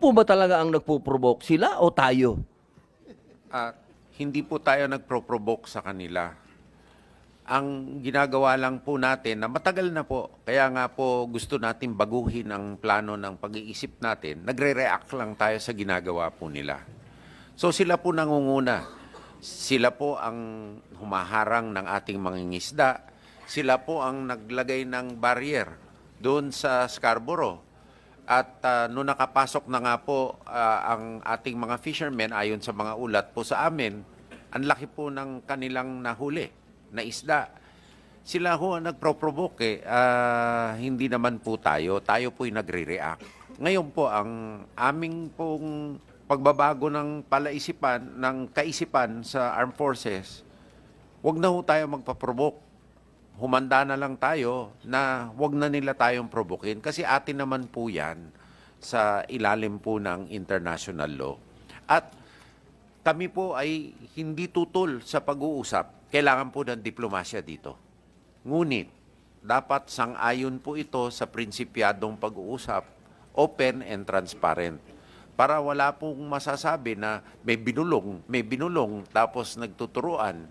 po ba talaga ang nagpo-provoke? Sila o tayo? Uh, hindi po tayo nagpo provoke sa kanila. Ang ginagawa lang po natin na matagal na po, kaya nga po gusto natin baguhin ang plano ng pag-iisip natin, nagre-react lang tayo sa ginagawa po nila. So sila po nangunguna. Sila po ang humaharang ng ating mangingisda. Sila po ang naglagay ng barrier doon sa Scarborough at uh, ah, noong nakapasok na nga po uh, ang ating mga fishermen ayon sa mga ulat po sa amin, ang laki po ng kanilang nahuli na isda. Sila ho ang nagproprovoke, uh, hindi naman po tayo, tayo po po'y nagre-react. Ngayon po ang aming pong pagbabago ng palaisipan, ng kaisipan sa armed forces, wag na ho tayo magpaprovoke humanda na lang tayo na wag na nila tayong probukin kasi atin naman po yan sa ilalim po ng international law. At kami po ay hindi tutol sa pag-uusap. Kailangan po ng diplomasya dito. Ngunit, dapat sangayon po ito sa prinsipyadong pag-uusap, open and transparent. Para wala pong masasabi na may binulong, may binulong, tapos nagtuturuan.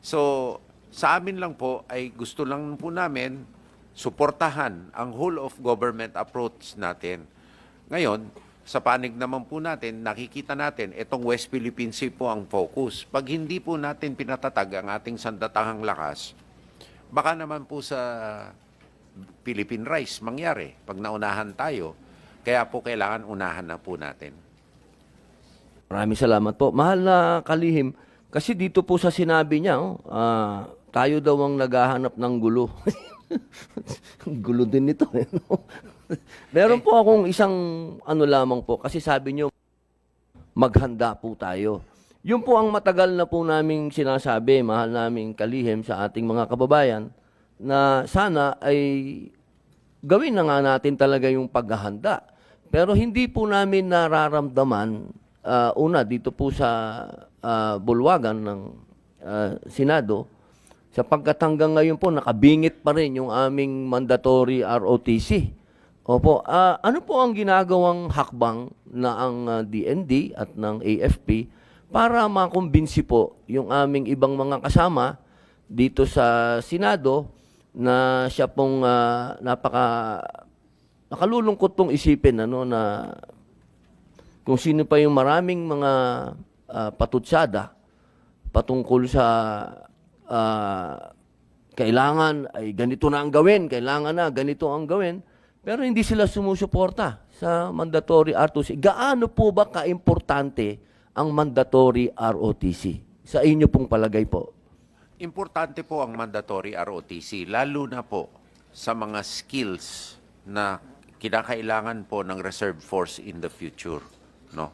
So, sa amin lang po ay gusto lang po namin suportahan ang whole of government approach natin. Ngayon, sa panig naman po natin, nakikita natin, itong West Philippine Sea po ang focus. Pag hindi po natin pinatatag ang ating sandatahang lakas, baka naman po sa Philippine rice mangyari pag naunahan tayo. Kaya po kailangan unahan na po natin. Maraming salamat po. Mahal na kalihim, kasi dito po sa sinabi niya, oh, uh, tayo daw ang naghahanap ng gulo. gulo din nito. Eh, no? Meron po akong isang ano lamang po, kasi sabi niyo, maghanda po tayo. Yun po ang matagal na po naming sinasabi, mahal naming kalihim sa ating mga kababayan, na sana ay gawin na nga natin talaga yung paghahanda. Pero hindi po namin nararamdaman, uh, una dito po sa uh, bulwagan ng uh, Senado sapagkat hanggang ngayon po nakabingit pa rin yung aming mandatory ROTC. Opo, uh, ano po ang ginagawang hakbang na ang uh, DND at ng AFP para makumbinsi po yung aming ibang mga kasama dito sa Senado na siya pong uh, napaka nakalulungkot pong isipin ano na kung sino pa yung maraming mga uh, patutsada patungkol sa uh, kailangan ay ganito na ang gawin, kailangan na ganito ang gawin, pero hindi sila sumusuporta sa mandatory ROTC. Gaano po ba kaimportante ang mandatory ROTC? Sa inyo pong palagay po. Importante po ang mandatory ROTC, lalo na po sa mga skills na kinakailangan po ng reserve force in the future. No?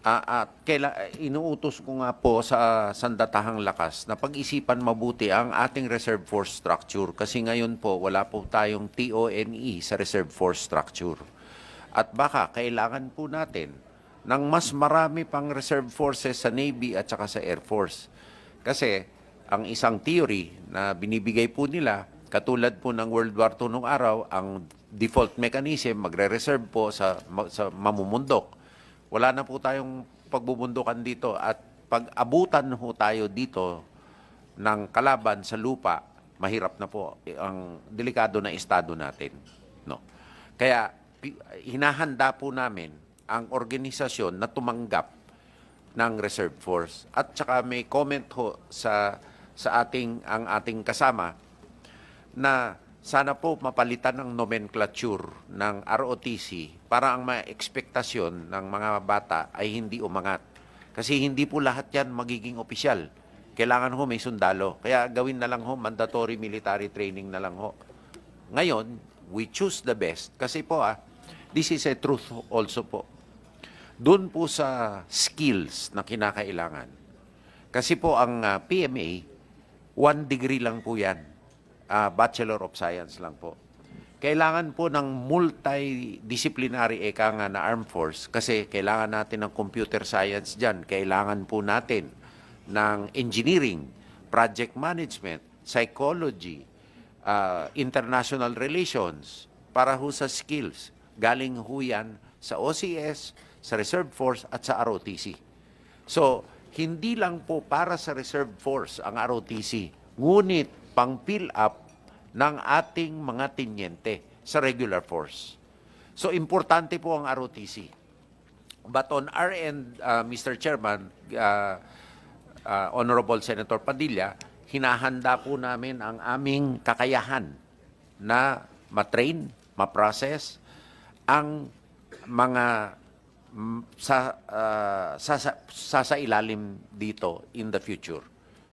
Uh, at kaila, eh, inuutos ko nga po sa sandatahang lakas na pag-isipan mabuti ang ating reserve force structure kasi ngayon po wala po tayong TONE sa reserve force structure. At baka kailangan po natin ng mas marami pang reserve forces sa Navy at saka sa Air Force. Kasi ang isang theory na binibigay po nila, katulad po ng World War II nung araw, ang default mechanism magre-reserve po sa, sa mamumundok wala na po tayong pagbubundukan dito at pag-abutan ho tayo dito ng kalaban sa lupa, mahirap na po ang delikado na estado natin. No? Kaya hinahanda po namin ang organisasyon na tumanggap ng reserve force. At saka may comment ho sa sa ating ang ating kasama na sana po mapalitan ang nomenclature ng ROTC para ang mga ekspektasyon ng mga bata ay hindi umangat. Kasi hindi po lahat yan magiging opisyal. Kailangan ho may sundalo. Kaya gawin na lang ho, mandatory military training na lang ho. Ngayon, we choose the best kasi po ah, this is a truth also po. Doon po sa skills na kinakailangan. Kasi po ang uh, ah, PMA, one degree lang po yan uh, Bachelor of Science lang po. Kailangan po ng multidisciplinary eka nga na armed force kasi kailangan natin ng computer science dyan. Kailangan po natin ng engineering, project management, psychology, uh, international relations para ho sa skills. Galing ho yan sa OCS, sa Reserve Force at sa ROTC. So, hindi lang po para sa Reserve Force ang ROTC, ngunit pang-fill up ng ating mga tinyente sa regular force. So, importante po ang ROTC. But on our end, uh, Mr. Chairman, uh, uh, Honorable Senator Padilla, hinahanda po namin ang aming kakayahan na matrain, maprocess ang mga mm, sa, uh, sa, sa, sa ilalim dito in the future.